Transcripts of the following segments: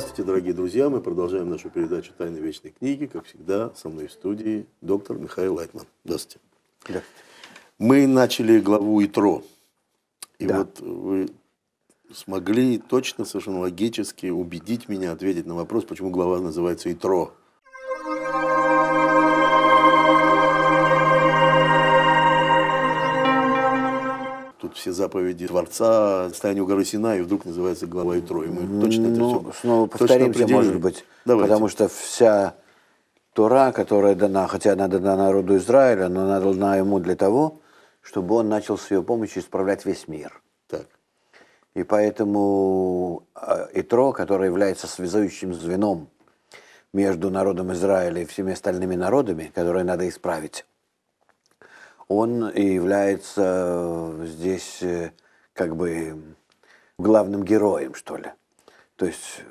Здравствуйте, дорогие друзья! Мы продолжаем нашу передачу «Тайны вечной книги». Как всегда, со мной в студии доктор Михаил Лайтман. Здравствуйте. Здравствуйте. Мы начали главу «Итро». И да. вот вы смогли точно, совершенно логически убедить меня ответить на вопрос, почему глава называется «Итро». все заповеди Творца, стояние у горы Сина, и вдруг называется главой Трое. Мы ну, точно это все Снова повторимся, может быть, Давайте. потому что вся Тора, которая дана, хотя она дана народу Израиля, но она дана ему для того, чтобы он начал с ее помощью исправлять весь мир. Так. И поэтому а, Итро, который является связующим звеном между народом Израиля и всеми остальными народами, которые надо исправить, он и является э, здесь э, как бы главным героем, что ли. То есть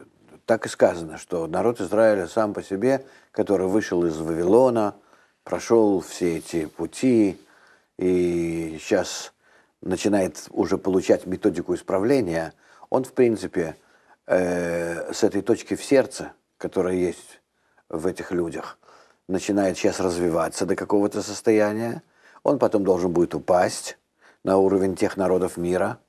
так и сказано, что народ Израиля сам по себе, который вышел из Вавилона, прошел все эти пути и сейчас начинает уже получать методику исправления, он, в принципе, э, с этой точки в сердце, которая есть в этих людях, начинает сейчас развиваться до какого-то состояния – он потом должен будет упасть на уровень тех народов мира,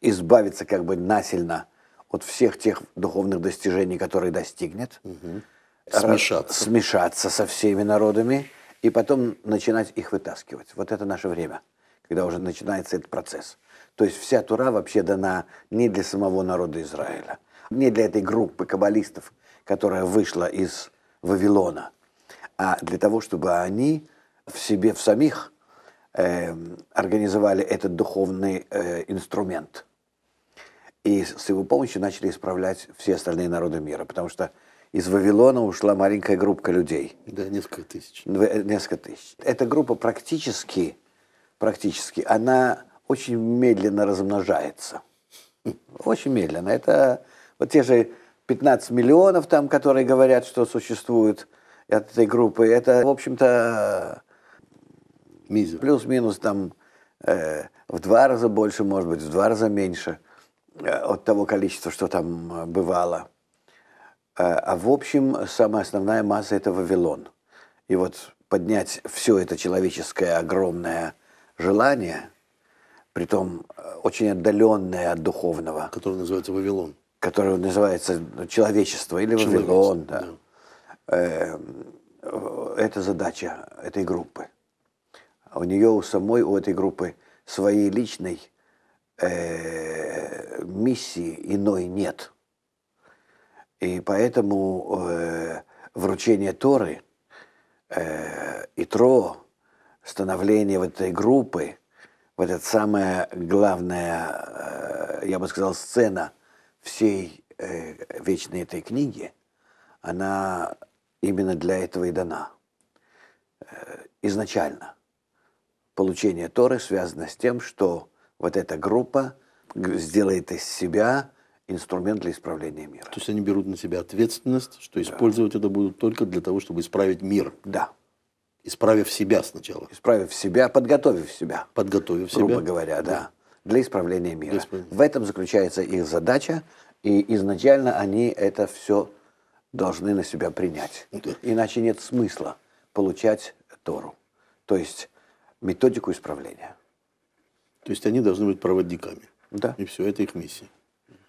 избавиться как бы насильно от всех тех духовных достижений, которые достигнет, угу. смешаться. смешаться со всеми народами и потом начинать их вытаскивать. Вот это наше время, когда уже начинается этот процесс. То есть вся Тура вообще дана не для самого народа Израиля, не для этой группы каббалистов, которая вышла из Вавилона, а для того, чтобы они в себе, в самих э, организовали этот духовный э, инструмент. И с его помощью начали исправлять все остальные народы мира, потому что из Вавилона ушла маленькая группа людей. Да, несколько тысяч. Э, несколько тысяч. Эта группа практически, практически, она очень медленно размножается. Очень медленно. Это вот те же 15 миллионов там, которые говорят, что существуют от этой группы, это, в общем-то, мизер. Плюс-минус там э, в два раза больше, может быть, в два раза меньше э, от того количества, что там э, бывало. Э, а в общем, самая основная масса – это Вавилон. И вот поднять все это человеческое огромное желание, притом э, очень отдаленное от духовного. Которое называется Вавилон. Которое называется ну, человечество или Человечество, Вавилон. Да. да. Эм, э, это задача этой группы. А у нее у самой, у этой группы, своей личной э, миссии иной нет. И поэтому э, вручение Торы э, и Тро, становление в этой группы, вот эта самая главная, э, я бы сказал, сцена всей э, вечной этой книги, она именно для этого и дана э, изначально – получение Торы связано с тем, что вот эта группа сделает из себя инструмент для исправления мира. То есть они берут на себя ответственность, что да. использовать это будут только для того, чтобы исправить мир. Да. Исправив себя сначала. Исправив себя, подготовив себя. Подготовив грубо себя. Грубо говоря, да. да. Для исправления мира. Для исправления. В этом заключается их задача, и изначально они это все должны на себя принять. Да. Иначе нет смысла получать Тору. То есть методику исправления. То есть они должны быть проводниками. Да. И все, это их миссия.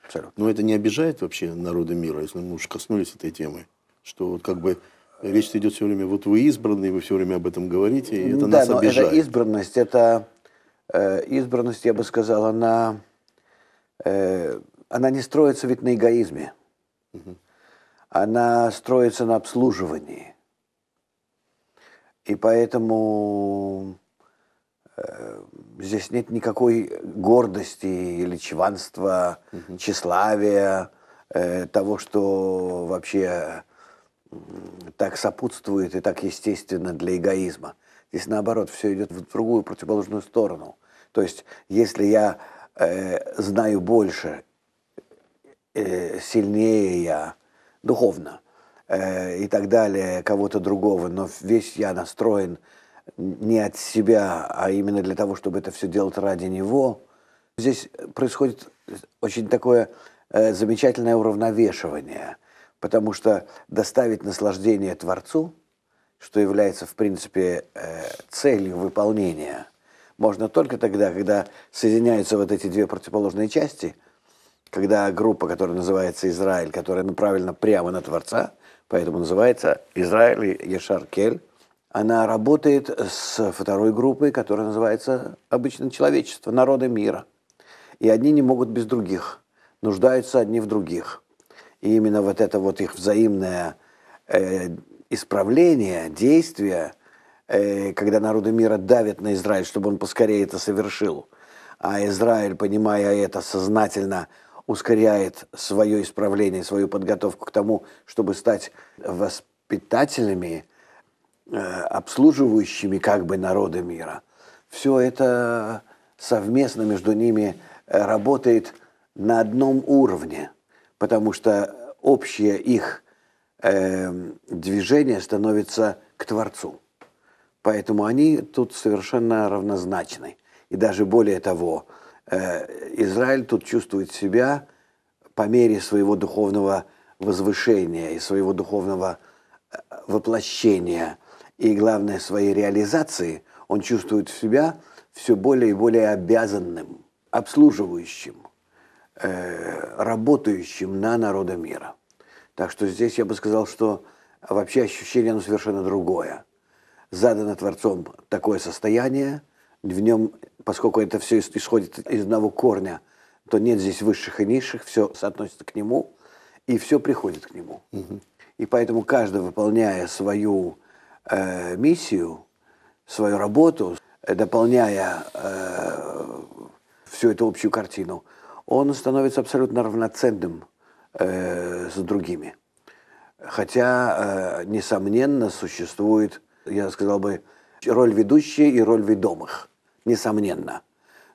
Абсолютно. Но это не обижает вообще народы мира, если мы уж коснулись этой темы, что вот как бы речь идет все время, вот вы избранные, вы все время об этом говорите, и это да, нас но обижает. Это избранность, это э, избранность, я бы сказал, она, э, она не строится ведь на эгоизме. Угу. Она строится на обслуживании. И поэтому Э, здесь нет никакой гордости или чванства, угу. тщеславия, э, того, что вообще так сопутствует и так естественно для эгоизма. Здесь наоборот, все идет в другую противоположную сторону. То есть, если я э, знаю больше, э, сильнее я духовно э, и так далее, кого-то другого, но весь я настроен не от себя, а именно для того, чтобы это все делать ради него. Здесь происходит очень такое э, замечательное уравновешивание, потому что доставить наслаждение Творцу, что является, в принципе, э, целью выполнения, можно только тогда, когда соединяются вот эти две противоположные части, когда группа, которая называется Израиль, которая направлена ну, прямо на Творца, поэтому называется Израиль Ешаркель, она работает с второй группой, которая называется обычно человечество, народы мира. И одни не могут без других, нуждаются одни в других. И именно вот это вот их взаимное э, исправление, действие, э, когда народы мира давят на Израиль, чтобы он поскорее это совершил, а Израиль, понимая это сознательно, ускоряет свое исправление, свою подготовку к тому, чтобы стать воспитателями Э, обслуживающими как бы народы мира. Все это совместно между ними э, работает на одном уровне, потому что общее их э, движение становится к Творцу. Поэтому они тут совершенно равнозначны. И даже более того, э, Израиль тут чувствует себя по мере своего духовного возвышения и своего духовного э, воплощения – и, главное, своей реализации, он чувствует себя все более и более обязанным, обслуживающим, э, работающим на народа мира. Так что здесь я бы сказал, что вообще ощущение оно совершенно другое. Задано Творцом такое состояние, в нем, поскольку это все исходит из одного корня, то нет здесь высших и низших, все соотносится к нему, и все приходит к нему. Угу. И поэтому каждый, выполняя свою э, миссию, свою работу, дополняя э, всю эту общую картину, он становится абсолютно равноценным э, с другими. Хотя, э, несомненно, существует, я сказал бы, роль ведущей и роль ведомых. Несомненно.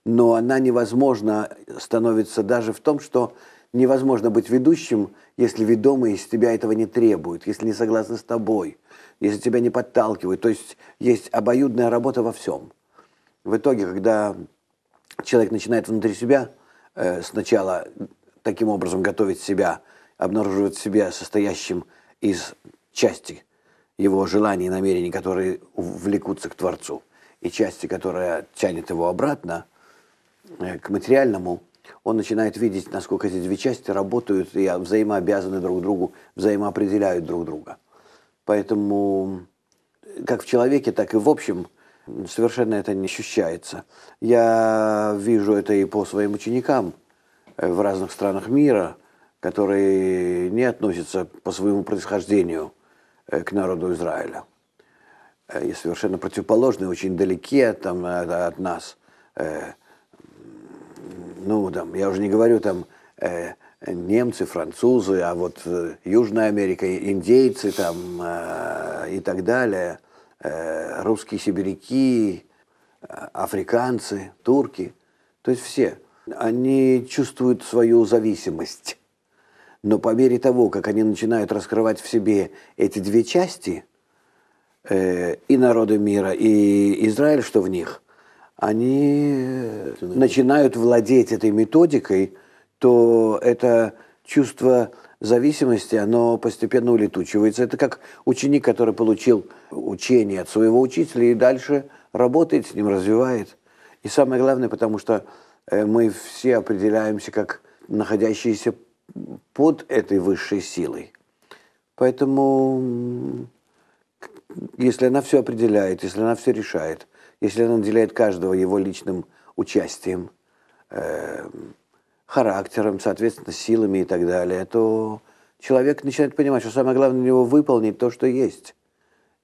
Но она невозможно становится даже в том, что невозможно быть ведущим, если ведомый из тебя этого не требует, если не согласны с тобой, если тебя не подталкивают. То есть есть обоюдная работа во всем. В итоге, когда человек начинает внутри себя э, сначала таким образом готовить себя, обнаруживать себя состоящим из части его желаний и намерений, которые влекутся к Творцу, и части, которая тянет его обратно э, к материальному, он начинает видеть, насколько эти две части работают и взаимообязаны друг другу, взаимоопределяют друг друга. Поэтому как в человеке, так и в общем совершенно это не ощущается. Я вижу это и по своим ученикам э, в разных странах мира, которые не относятся по своему происхождению э, к народу Израиля. Э, и совершенно противоположные, очень далеки там, от нас – ну, там, я уже не говорю там э, немцы, французы, а вот э, Южная Америка, индейцы там э, и так далее, э, русские сибиряки, э, африканцы, турки, то есть все, они чувствуют свою зависимость. Но по мере того, как они начинают раскрывать в себе эти две части, э, и народы мира, и Израиль, что в них – они э, начинают владеть этой методикой, то это чувство зависимости, оно постепенно улетучивается. Это как ученик, который получил учение от своего учителя и дальше работает с ним, развивает. И самое главное, потому что э, мы все определяемся как находящиеся под этой высшей силой. Поэтому, если она все определяет, если она все решает – если она наделяет каждого его личным участием, э, характером, соответственно, силами и так далее, то человек начинает понимать, что самое главное для него выполнить то, что есть.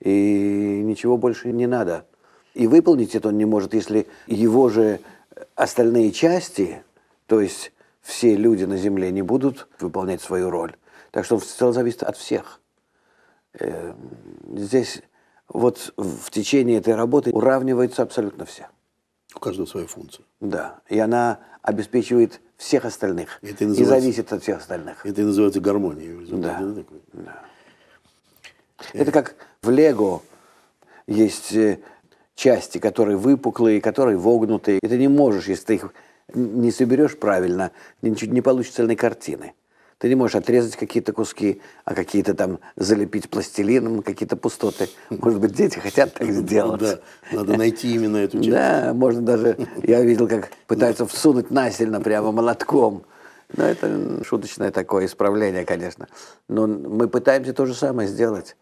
И ничего больше не надо. И выполнить это он не может, если его же остальные части, то есть все люди на Земле не будут выполнять свою роль. Так что он в зависит от всех. Э, здесь вот в течение этой работы уравниваются абсолютно все. У каждого своя функция. Да. И она обеспечивает всех остальных. Это и, и зависит от всех остальных. Это и называется гармонией. Да. да. Это э. как в Лего есть э, части, которые выпуклые, которые вогнутые. Это не можешь, если ты их не соберешь правильно, ничего не получится цельной картины. Ты не можешь отрезать какие-то куски, а какие-то там залепить пластилином, какие-то пустоты. Может быть, дети хотят так ну сделать. Да, надо найти именно эту часть. Да, можно даже, я видел, как пытаются всунуть насильно прямо молотком. Но это шуточное такое исправление, конечно. Но мы пытаемся то же самое сделать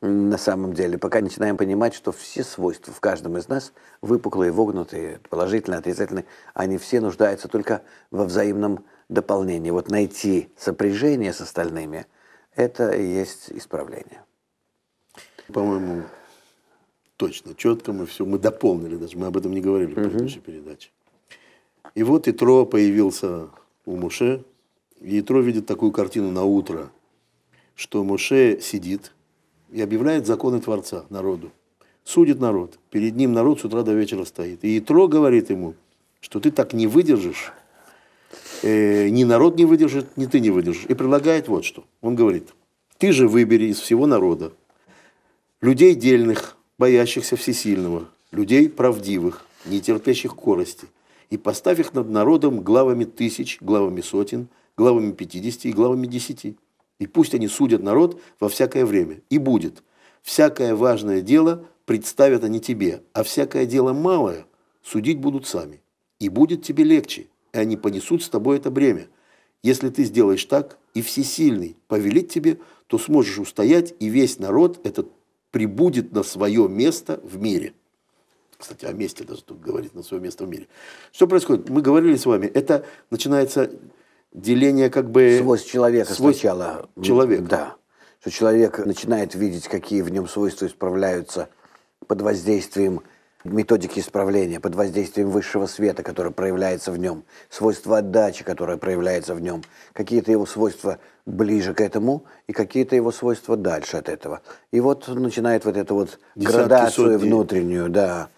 на самом деле, пока начинаем понимать, что все свойства в каждом из нас, выпуклые, вогнутые, положительные, отрицательные, они все нуждаются только во взаимном дополнение, вот найти сопряжение с остальными, это и есть исправление. По-моему, точно, четко мы все, мы дополнили даже, мы об этом не говорили в предыдущей передаче. И вот Итро появился у Муше, и Итро видит такую картину на утро, что Муше сидит и объявляет законы Творца народу, судит народ, перед ним народ с утра до вечера стоит. И Итро говорит ему, что ты так не выдержишь, э, ни народ не выдержит, ни ты не выдержишь. И предлагает вот что. Он говорит, ты же выбери из всего народа людей дельных, боящихся всесильного, людей правдивых, не терпящих корости, и поставь их над народом главами тысяч, главами сотен, главами пятидесяти и главами десяти. И пусть они судят народ во всякое время. И будет. Всякое важное дело представят они тебе, а всякое дело малое судить будут сами. И будет тебе легче, и они понесут с тобой это бремя. Если ты сделаешь так, и всесильный повелит тебе, то сможешь устоять, и весь народ этот прибудет на свое место в мире. Кстати, о месте даже тут говорит, на свое место в мире. Что происходит? Мы говорили с вами, это начинается деление как бы... Свойств человека свойств сначала. человек. Да. Что человек начинает видеть, какие в нем свойства исправляются под воздействием методики исправления под воздействием высшего света, который проявляется в нем, свойства отдачи, которое проявляется в нем, какие-то его свойства ближе к этому и какие-то его свойства дальше от этого. И вот начинает вот эту вот Десятки градацию сотни. внутреннюю, да.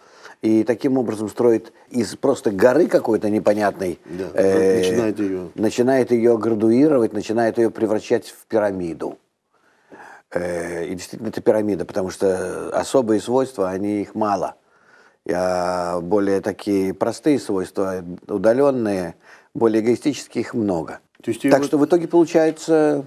И таким образом строит из просто горы какой-то непонятной... Да, э, начинает ее... Начинает ее градуировать, начинает ее превращать в пирамиду. Э, и действительно это пирамида, потому что особые свойства, они их мало – а, более такие простые свойства, удаленные, более эгоистические, их много. То есть, так вот... что в итоге получается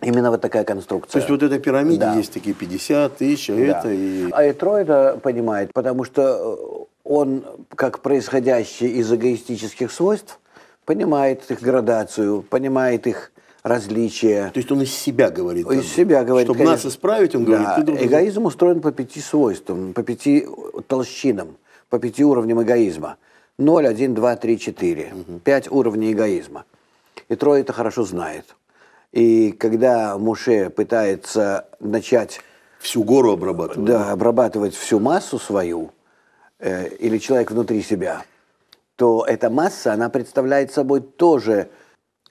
Именно вот такая конструкция. То есть вот эта пирамида да. есть такие 50 тысяч, а да. это и... А Этро это понимает, потому что э, он, как происходящий из эгоистических свойств, понимает их градацию, понимает их различия. То есть он из себя говорит. Из там, себя говорит. Чтобы конечно. нас исправить, он да. говорит. Должен... Эгоизм устроен по пяти свойствам, по пяти толщинам, по пяти уровням эгоизма. 0, 1, 2, 3, 4. Угу. Пять уровней эгоизма. И Трой это хорошо знает. И когда Муше пытается начать... Всю гору обрабатывать. Да, обрабатывать всю массу свою, э, или человек внутри себя, то эта масса, она представляет собой тоже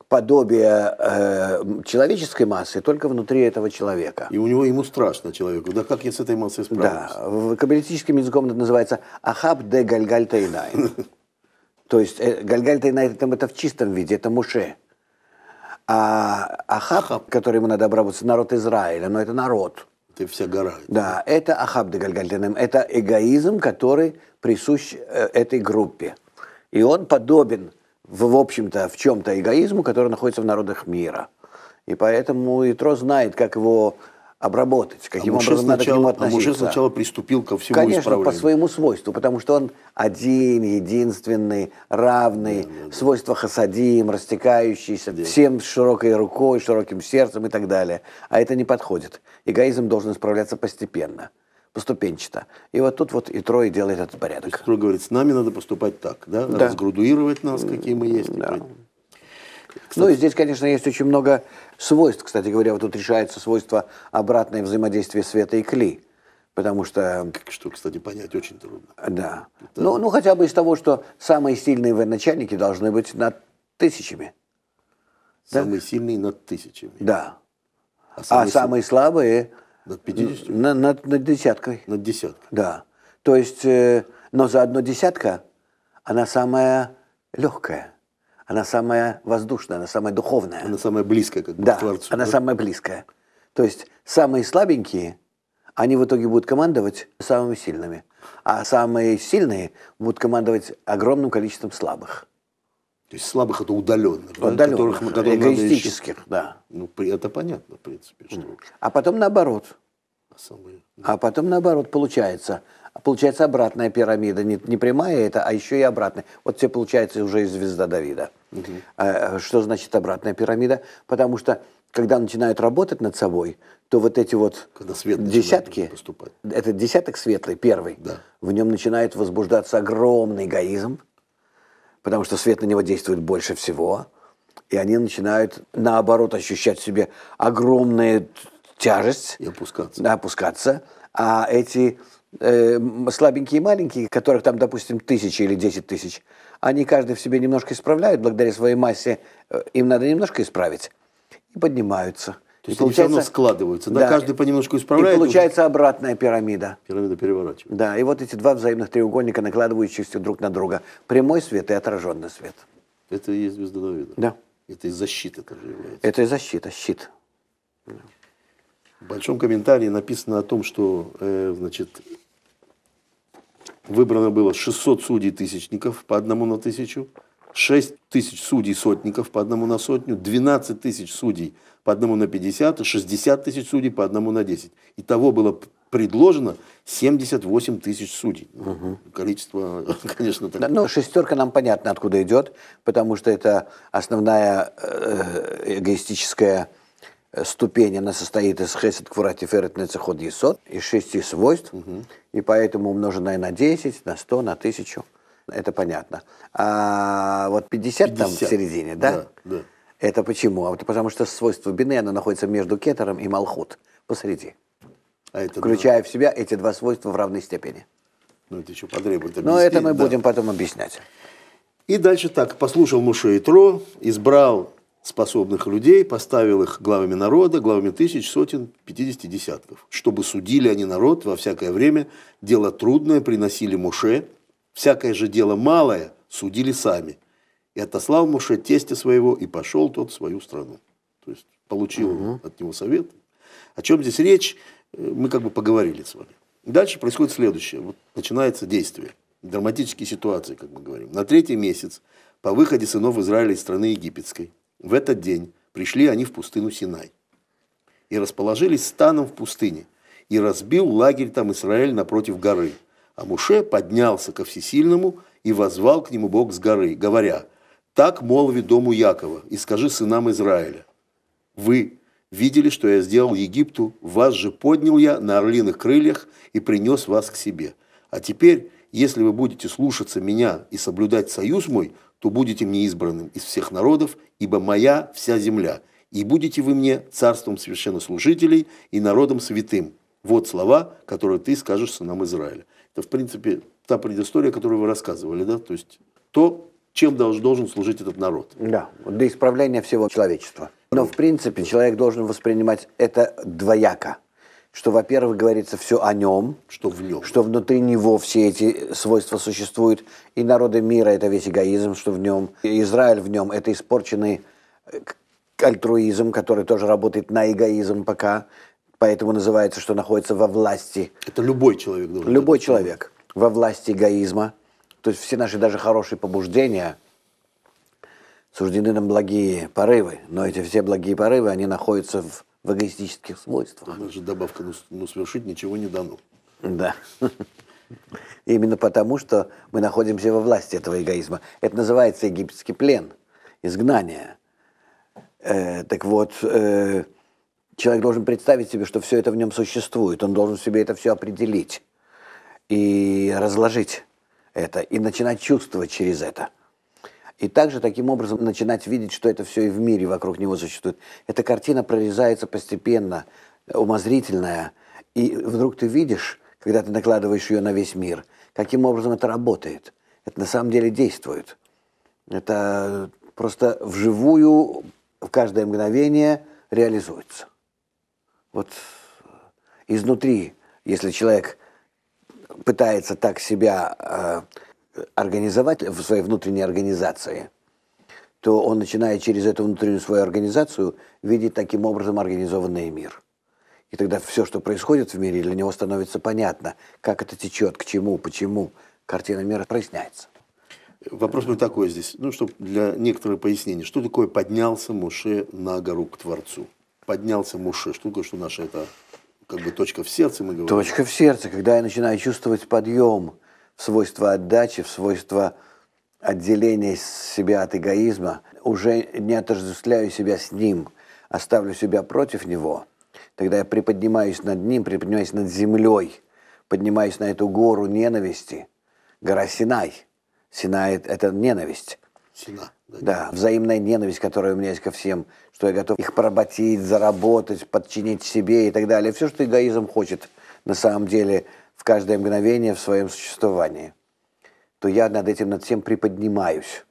подобие э, человеческой массы только внутри этого человека. И у него ему страшно человеку. Да как я с этой массой справлюсь? Да, в каббалистическом языком это называется «ахаб де гальгаль тайнайн». То есть э, гальгаль тайнайн это в чистом виде, это муше. А Ахаб, который ему надо обработаться, народ Израиля, но это народ. Ты вся гора. Да, это Ахаб де Гальгальтенем, это эгоизм, который присущ э, этой группе. И он подобен в, в общем-то, в чем-то эгоизму, который находится в народах мира. И поэтому Итро знает, как его обработать, каким а образом сначала, надо к нему относиться. А Муше сначала приступил ко всему Конечно, исправлению. по своему свойству, потому что он один, единственный, равный, да, да, да. растекающийся, да. всем с широкой рукой, широким сердцем и так далее. А это не подходит. Эгоизм должен исправляться постепенно ступенчато И вот тут вот и трое делает этот порядок. То есть, говорит, с нами надо поступать так, да? да. разградуировать нас, какие мы есть. Да. Кстати. Ну и здесь, конечно, есть очень много свойств. Кстати говоря, вот тут решается свойство обратное взаимодействие света и кли. Потому что... как Что, кстати, понять очень трудно. Да. Это... Ну, ну, хотя бы из того, что самые сильные военачальники должны быть над тысячами. Самые да? сильные над тысячами. Да. А самые, а самые слабые над 50? На, над, над десяткой. Над десяткой. Да. То есть, э, но заодно десятка, она самая легкая, она самая воздушная, она самая духовная. Она самая близкая, как да, к Творцу. она да? самая близкая. То есть самые слабенькие, они в итоге будут командовать самыми сильными, а самые сильные будут командовать огромным количеством слабых. То есть слабых это удаленных, удаленных да, которых, которых эгоистических, еще... да. Ну, это понятно, в принципе. Что... А потом наоборот. Самые, да. А потом наоборот получается. Получается обратная пирамида, не, не прямая это, а еще и обратная. Вот тебе получается уже и звезда Давида. Угу. А, что значит обратная пирамида? Потому что когда начинают работать над собой, то вот эти вот когда свет десятки, этот десяток светлый, первый, да. в нем начинает возбуждаться огромный эгоизм, потому что свет на него действует больше всего, и они начинают, наоборот, ощущать в себе огромную тяжесть. И опускаться. Да, опускаться. А эти э, слабенькие и маленькие, которых там, допустим, тысячи или десять тысяч, они каждый в себе немножко исправляют, благодаря своей массе э, им надо немножко исправить, и поднимаются. То есть получается, они все равно складываются, да, да каждый понемножку исправляет. И получается уже... обратная пирамида. Пирамида переворачивается. Да, и вот эти два взаимных треугольника, накладывающихся друг на друга. Прямой свет и отраженный свет. Это и есть звезда Давида. Да. Это и защита тоже является. Это и защита, щит. В большом комментарии написано о том, что э, значит, выбрано было 600 судей тысячников по одному на тысячу. 6 тысяч судей-сотников по одному на сотню, 12 тысяч судей по одному на 50, 60 тысяч судей по одному на 10. Итого было предложено 78 тысяч судей. Угу. Количество, конечно, такое. Но ну, шестерка нам понятно, откуда идет, потому что это основная э, эгоистическая э, ступень, она состоит из хесед, квурати, ферет, нецеход, есот, из шести свойств, угу. и поэтому умноженная на 10, на 100, на 1000 – это понятно. А вот 50, 50. там в середине, да? Да, да. Это почему? А вот потому что свойство бины, оно находится между кетером и малхут, посреди. А это включая да. в себя эти два свойства в равной степени. Ну, это еще потребует объяснить. Но это мы да. будем потом объяснять. И дальше так, послушал Муше и Тро, избрал способных людей, поставил их главами народа, главами тысяч, сотен, пятидесяти десятков, чтобы судили они народ во всякое время, дело трудное приносили Муше – Всякое же дело малое судили сами. И отослал Муше тесте своего, и пошел тот в свою страну. То есть получил угу. от него совет. О чем здесь речь, э, мы как бы поговорили с вами. Дальше происходит следующее. Вот начинается действие. Драматические ситуации, как мы говорим. На третий месяц, по выходе сынов Израиля из страны египетской, в этот день пришли они в пустыну Синай и расположились станом в пустыне, и разбил лагерь там Израиль напротив горы – а Муше поднялся ко всесильному и возвал к нему Бог с горы, говоря, «Так молви дому Якова и скажи сынам Израиля, вы видели, что я сделал Египту, вас же поднял я на орлиных крыльях и принес вас к себе. А теперь, если вы будете слушаться меня и соблюдать союз мой, то будете мне избранным из всех народов, ибо моя вся земля, и будете вы мне царством священнослужителей и народом святым, вот слова, которые ты скажешь сынам Израиля. Это, в принципе, та предыстория, которую вы рассказывали, да? То есть то, чем должен, служить этот народ. Да, для исправления всего человечества. Но, в принципе, человек должен воспринимать это двояко. Что, во-первых, говорится все о нем, что в нем, что внутри него все эти свойства существуют, и народы мира это весь эгоизм, что в нем, и Израиль в нем это испорченный альтруизм, который тоже работает на эгоизм пока поэтому называется, что находится во власти. Это любой человек должен. Любой человек во власти эгоизма. То есть все наши даже хорошие побуждения суждены нам благие порывы, но эти все благие порывы, они находятся в, в эгоистических свойствах. же добавка, ну, ну совершить ничего не дано. Да. Именно потому, что мы находимся во власти этого эгоизма. Это называется египетский плен, изгнание. Э, так вот, э, человек должен представить себе, что все это в нем существует, он должен себе это все определить и разложить это, и начинать чувствовать через это. И также таким образом начинать видеть, что это все и в мире вокруг него существует. Эта картина прорезается постепенно, умозрительная, и вдруг ты видишь, когда ты накладываешь ее на весь мир, каким образом это работает. Это на самом деле действует. Это просто вживую в каждое мгновение реализуется вот э, изнутри, если человек пытается так себя э, организовать в своей внутренней организации, то он, начинает через эту внутреннюю свою организацию, видеть таким образом организованный мир. И тогда все, что происходит в мире, для него становится понятно, как это течет, к чему, почему. Картина мира проясняется. Вопрос был такой здесь, ну, чтобы для некоторого пояснения. Что такое поднялся Муше на гору к Творцу? поднялся Муше. Что такое, что наша это как бы точка в сердце, мы говорим? Точка в сердце, когда я начинаю чувствовать подъем в свойства отдачи, в свойства отделения себя от эгоизма, уже не отождествляю себя с ним, оставлю а себя против него, тогда я приподнимаюсь над ним, приподнимаюсь над землей, поднимаюсь на эту гору ненависти, гора Синай. Синай – это ненависть. Сина. Да, взаимная ненависть, которая у меня есть ко всем, что я готов их поработить, заработать, подчинить себе и так далее. Все, что эгоизм хочет на самом деле в каждое мгновение в своем существовании, то я над этим, над всем приподнимаюсь.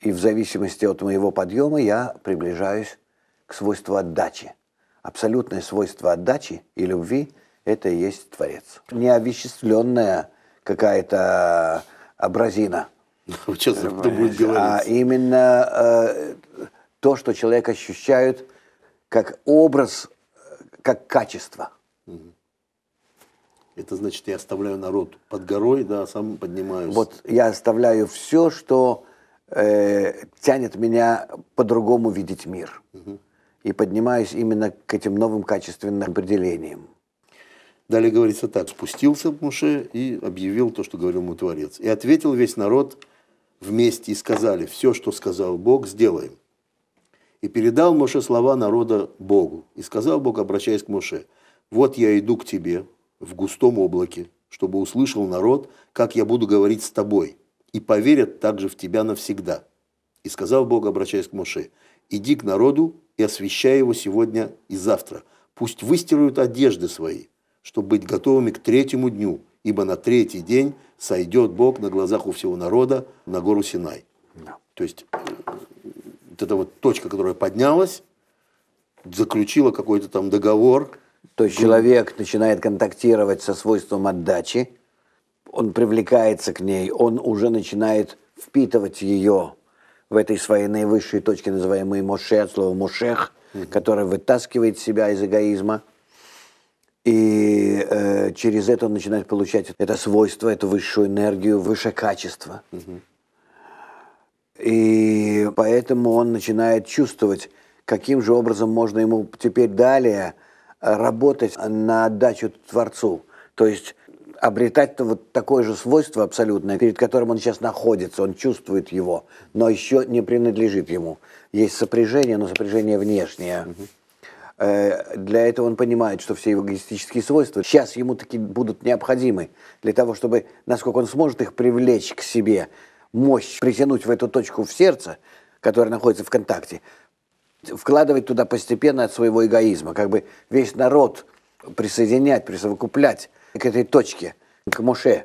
И в зависимости от моего подъема я приближаюсь к свойству отдачи. Абсолютное свойство отдачи и любви – это и есть Творец. Неовеществленная какая-то образина – Сейчас будет а говорить? А именно э, то, что человек ощущает как образ, э, как качество. Это значит, я оставляю народ под горой, да, а сам поднимаюсь. Вот я оставляю все, что э, тянет меня по-другому видеть мир. Угу. И поднимаюсь именно к этим новым качественным определениям. Далее говорится так. «Спустился Муше и объявил то, что говорил ему Творец. И ответил весь народ – вместе и сказали, все, что сказал Бог, сделаем. И передал Моше слова народа Богу. И сказал Бог, обращаясь к Моше, вот я иду к тебе в густом облаке, чтобы услышал народ, как я буду говорить с тобой, и поверят также в тебя навсегда. И сказал Бог, обращаясь к Моше, иди к народу и освящай его сегодня и завтра. Пусть выстирают одежды свои, чтобы быть готовыми к третьему дню, ибо на третий день сойдет Бог на глазах у всего народа на гору Синай. Да. То есть э, вот эта вот точка, которая поднялась, заключила какой-то там договор. То есть человек начинает контактировать со свойством отдачи, он привлекается к ней, он уже начинает впитывать ее в этой своей наивысшей точке, называемой Моше, от слова Мошех, угу. который вытаскивает себя из эгоизма – и э, через это он начинает получать это свойство, эту высшую энергию, высшее качество. И поэтому он начинает чувствовать, каким же образом можно ему теперь далее работать на отдачу Творцу. То есть обретать вот такое же свойство абсолютное, перед которым он сейчас находится, он чувствует его, но еще не принадлежит ему. Есть сопряжение, но сопряжение внешнее. Угу. Э, для этого он понимает, что все его эгоистические свойства сейчас ему таки будут необходимы для того, чтобы, насколько он сможет их привлечь к себе, мощь притянуть в эту точку в сердце, которая находится в контакте, вкладывать туда постепенно от своего эгоизма, как бы весь народ присоединять, присовокуплять к этой точке, к Муше,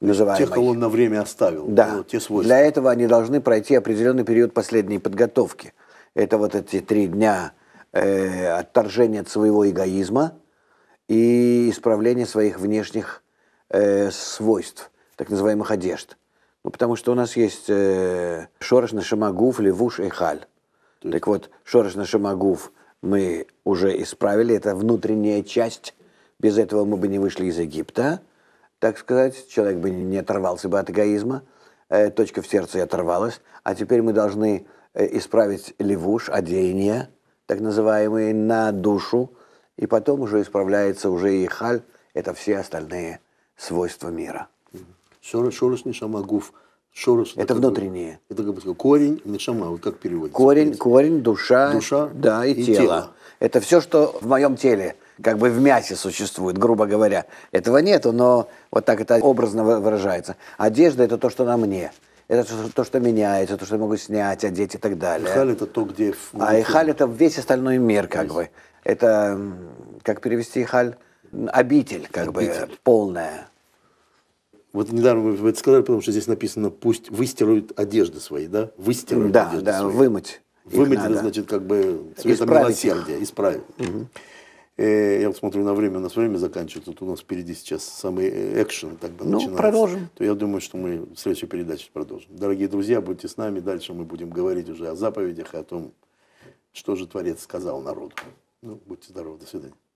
называемой. Тех, кого он на время оставил. Да. Вот, те свойства. Для этого они должны пройти определенный период последней подготовки. Это вот эти три дня э, отторжение от своего эгоизма и исправление своих внешних э, свойств, так называемых одежд. Ну, потому что у нас есть э, шорош на шамагуф, левуш и халь. Есть... Так вот, шорош на шамагуф мы уже исправили, это внутренняя часть, без этого мы бы не вышли из Египта, так сказать, человек бы не оторвался бы от эгоизма, э, точка в сердце и оторвалась, а теперь мы должны э, исправить левуш, одеяние, так называемые, на душу, и потом уже исправляется уже и халь, это все остальные свойства мира. Шорос не гуф. Шорос, это, это внутреннее. это как бы корень не шама вот как переводится? Корень, корень душа, душа да, и, и тело. тело. Это все, что в моем теле, как бы в мясе существует, грубо говоря. Этого нету, но вот так это образно выражается. Одежда – это то, что на мне это то, что меняется, то, что могу снять, одеть и так далее. Ихаль а это то, где... А Ихаль это весь остальной мир, как бы. Это, как перевести Ихаль? Обитель, как Обитель. бы, полная. Вот недавно вы это сказали, потому что здесь написано, пусть выстируют одежды свои, да? Выстируют да, одежды да, свои. вымыть. Вымыть, это значит, как бы, цвета милосердия, исправить. Угу. Э, я смотрю на время, у нас время заканчивается, тут у нас впереди сейчас самый э, экшен так бы ну, начинается. продолжим. То я думаю, что мы в следующей передаче продолжим. Дорогие друзья, будьте с нами, дальше мы будем говорить уже о заповедях и о том, что же Творец сказал народу. Ну, будьте здоровы, до свидания.